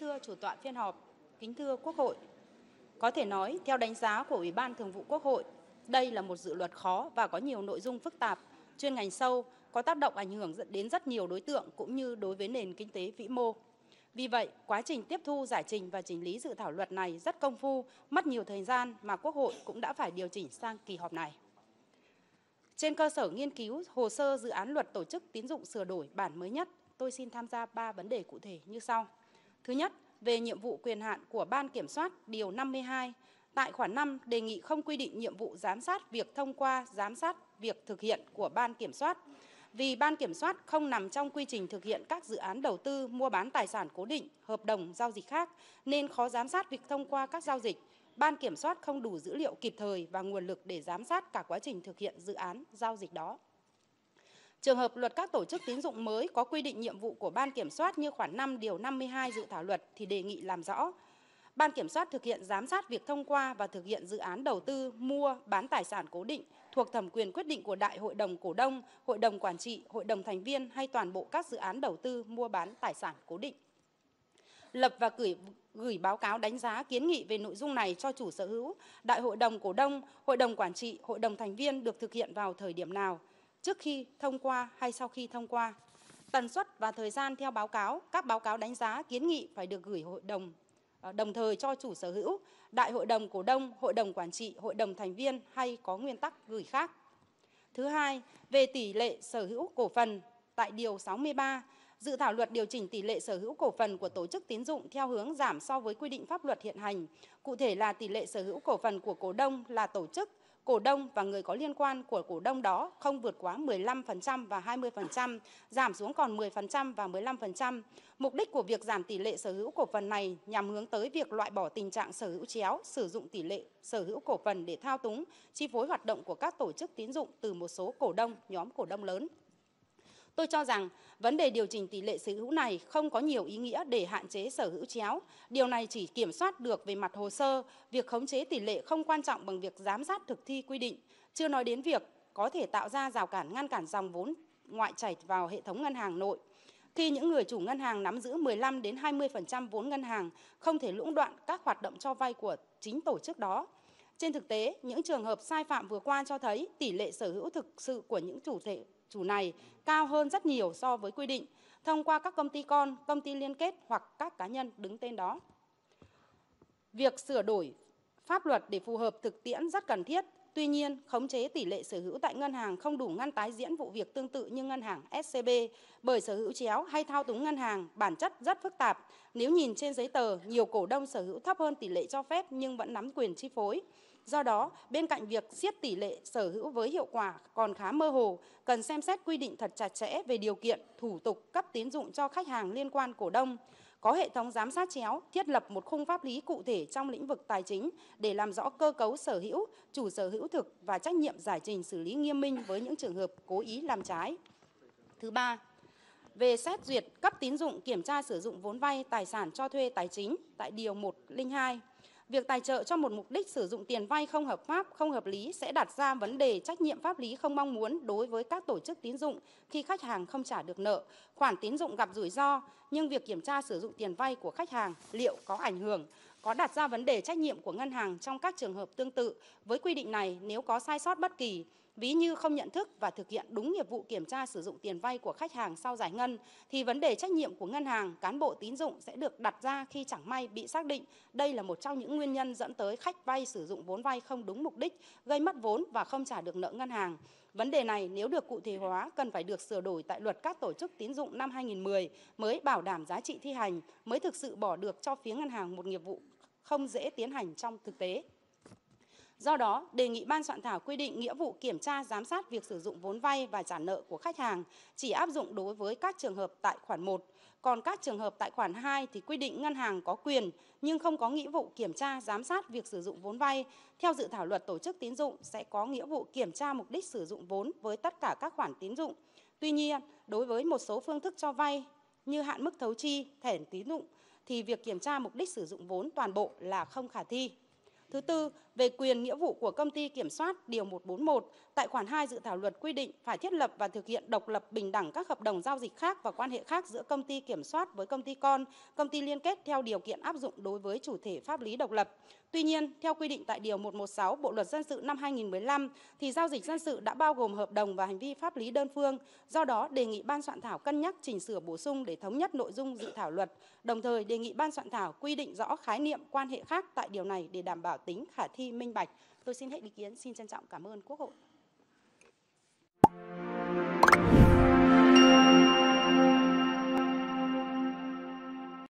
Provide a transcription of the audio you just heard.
thưa chủ tọa phiên họp, kính thưa Quốc hội. Có thể nói, theo đánh giá của Ủy ban Thường vụ Quốc hội, đây là một dự luật khó và có nhiều nội dung phức tạp, chuyên ngành sâu, có tác động ảnh hưởng dẫn đến rất nhiều đối tượng cũng như đối với nền kinh tế vĩ mô. Vì vậy, quá trình tiếp thu, giải trình và chỉnh lý dự thảo luật này rất công phu, mất nhiều thời gian mà Quốc hội cũng đã phải điều chỉnh sang kỳ họp này. Trên cơ sở nghiên cứu hồ sơ dự án luật tổ chức tín dụng sửa đổi bản mới nhất, tôi xin tham gia 3 vấn đề cụ thể như sau. Thứ nhất, về nhiệm vụ quyền hạn của Ban Kiểm soát Điều 52, tại khoản 5 đề nghị không quy định nhiệm vụ giám sát việc thông qua giám sát việc thực hiện của Ban Kiểm soát vì Ban Kiểm soát không nằm trong quy trình thực hiện các dự án đầu tư mua bán tài sản cố định, hợp đồng, giao dịch khác, nên khó giám sát việc thông qua các giao dịch. Ban Kiểm soát không đủ dữ liệu kịp thời và nguồn lực để giám sát cả quá trình thực hiện dự án, giao dịch đó. Trường hợp luật các tổ chức tín dụng mới có quy định nhiệm vụ của Ban Kiểm soát như khoản 5 điều 52 dự thảo luật thì đề nghị làm rõ. Ban Kiểm soát thực hiện giám sát việc thông qua và thực hiện dự án đầu tư, mua, bán tài sản cố định thuộc thẩm quyền quyết định của Đại hội đồng Cổ đông, Hội đồng Quản trị, Hội đồng Thành viên hay toàn bộ các dự án đầu tư, mua bán tài sản cố định. Lập và gửi, gửi báo cáo đánh giá kiến nghị về nội dung này cho chủ sở hữu, Đại hội đồng Cổ đông, Hội đồng Quản trị, Hội đồng Thành viên được thực hiện vào thời điểm nào – trước khi thông qua hay sau khi thông qua. Tần suất và thời gian theo báo cáo, các báo cáo đánh giá kiến nghị phải được gửi hội đồng ờ, đồng thời cho chủ sở hữu, đại hội đồng cổ đông, hội đồng quản trị, hội đồng thành viên hay có nguyên tắc gửi khác. Thứ hai, về tỷ lệ sở hữu cổ phần tại điều 63, dự thảo luật điều chỉnh tỷ lệ sở hữu cổ phần của tổ chức tín dụng theo hướng giảm so với quy định pháp luật hiện hành, cụ thể là tỷ lệ sở hữu cổ phần của cổ đông là tổ chức cổ đông và người có liên quan của cổ đông đó không vượt quá 15% và 20%, giảm xuống còn 10% và 15%. Mục đích của việc giảm tỷ lệ sở hữu cổ phần này nhằm hướng tới việc loại bỏ tình trạng sở hữu chéo, sử dụng tỷ lệ sở hữu cổ phần để thao túng, chi phối hoạt động của các tổ chức tín dụng từ một số cổ đông, nhóm cổ đông lớn. Tôi cho rằng vấn đề điều chỉnh tỷ lệ sở hữu này không có nhiều ý nghĩa để hạn chế sở hữu chéo. Điều này chỉ kiểm soát được về mặt hồ sơ, việc khống chế tỷ lệ không quan trọng bằng việc giám sát thực thi quy định, chưa nói đến việc có thể tạo ra rào cản ngăn cản dòng vốn ngoại chảy vào hệ thống ngân hàng nội. Khi những người chủ ngân hàng nắm giữ 15 đến 20% vốn ngân hàng không thể lũng đoạn các hoạt động cho vay của chính tổ chức đó. Trên thực tế, những trường hợp sai phạm vừa qua cho thấy tỷ lệ sở hữu thực sự của những chủ thể chủ này cao hơn rất nhiều so với quy định thông qua các công ty con, công ty liên kết hoặc các cá nhân đứng tên đó. Việc sửa đổi pháp luật để phù hợp thực tiễn rất cần thiết Tuy nhiên, khống chế tỷ lệ sở hữu tại ngân hàng không đủ ngăn tái diễn vụ việc tương tự như ngân hàng SCB bởi sở hữu chéo hay thao túng ngân hàng bản chất rất phức tạp. Nếu nhìn trên giấy tờ, nhiều cổ đông sở hữu thấp hơn tỷ lệ cho phép nhưng vẫn nắm quyền chi phối. Do đó, bên cạnh việc siết tỷ lệ sở hữu với hiệu quả còn khá mơ hồ, cần xem xét quy định thật chặt chẽ về điều kiện, thủ tục cấp tín dụng cho khách hàng liên quan cổ đông có hệ thống giám sát chéo, thiết lập một khung pháp lý cụ thể trong lĩnh vực tài chính để làm rõ cơ cấu sở hữu, chủ sở hữu thực và trách nhiệm giải trình xử lý nghiêm minh với những trường hợp cố ý làm trái. Thứ ba, về xét duyệt cấp tín dụng kiểm tra sử dụng vốn vay tài sản cho thuê tài chính tại Điều 102 Việc tài trợ cho một mục đích sử dụng tiền vay không hợp pháp, không hợp lý sẽ đặt ra vấn đề trách nhiệm pháp lý không mong muốn đối với các tổ chức tín dụng khi khách hàng không trả được nợ. Khoản tín dụng gặp rủi ro, nhưng việc kiểm tra sử dụng tiền vay của khách hàng liệu có ảnh hưởng có đặt ra vấn đề trách nhiệm của ngân hàng trong các trường hợp tương tự. Với quy định này, nếu có sai sót bất kỳ Ví như không nhận thức và thực hiện đúng nghiệp vụ kiểm tra sử dụng tiền vay của khách hàng sau giải ngân thì vấn đề trách nhiệm của ngân hàng, cán bộ tín dụng sẽ được đặt ra khi chẳng may bị xác định đây là một trong những nguyên nhân dẫn tới khách vay sử dụng vốn vay không đúng mục đích, gây mất vốn và không trả được nợ ngân hàng. Vấn đề này nếu được cụ thể hóa cần phải được sửa đổi tại luật các tổ chức tín dụng năm 2010 mới bảo đảm giá trị thi hành, mới thực sự bỏ được cho phía ngân hàng một nghiệp vụ không dễ tiến hành trong thực tế. Do đó, đề nghị ban soạn thảo quy định nghĩa vụ kiểm tra giám sát việc sử dụng vốn vay và trả nợ của khách hàng chỉ áp dụng đối với các trường hợp tại khoản 1, còn các trường hợp tại khoản 2 thì quy định ngân hàng có quyền nhưng không có nghĩa vụ kiểm tra giám sát việc sử dụng vốn vay. Theo dự thảo luật tổ chức tín dụng sẽ có nghĩa vụ kiểm tra mục đích sử dụng vốn với tất cả các khoản tín dụng. Tuy nhiên, đối với một số phương thức cho vay như hạn mức thấu chi, thẻ tín dụng thì việc kiểm tra mục đích sử dụng vốn toàn bộ là không khả thi. Thứ tư, về quyền nghĩa vụ của công ty kiểm soát điều 141 tại khoản 2 dự thảo luật quy định phải thiết lập và thực hiện độc lập bình đẳng các hợp đồng giao dịch khác và quan hệ khác giữa công ty kiểm soát với công ty con, công ty liên kết theo điều kiện áp dụng đối với chủ thể pháp lý độc lập. Tuy nhiên, theo quy định tại Điều 116 Bộ Luật Dân sự năm 2015, thì giao dịch dân sự đã bao gồm hợp đồng và hành vi pháp lý đơn phương. Do đó, đề nghị Ban soạn thảo cân nhắc chỉnh sửa bổ sung để thống nhất nội dung dự thảo luật, đồng thời đề nghị Ban soạn thảo quy định rõ khái niệm quan hệ khác tại điều này để đảm bảo tính khả thi minh bạch. Tôi xin hết ý kiến, xin trân trọng cảm ơn Quốc hội.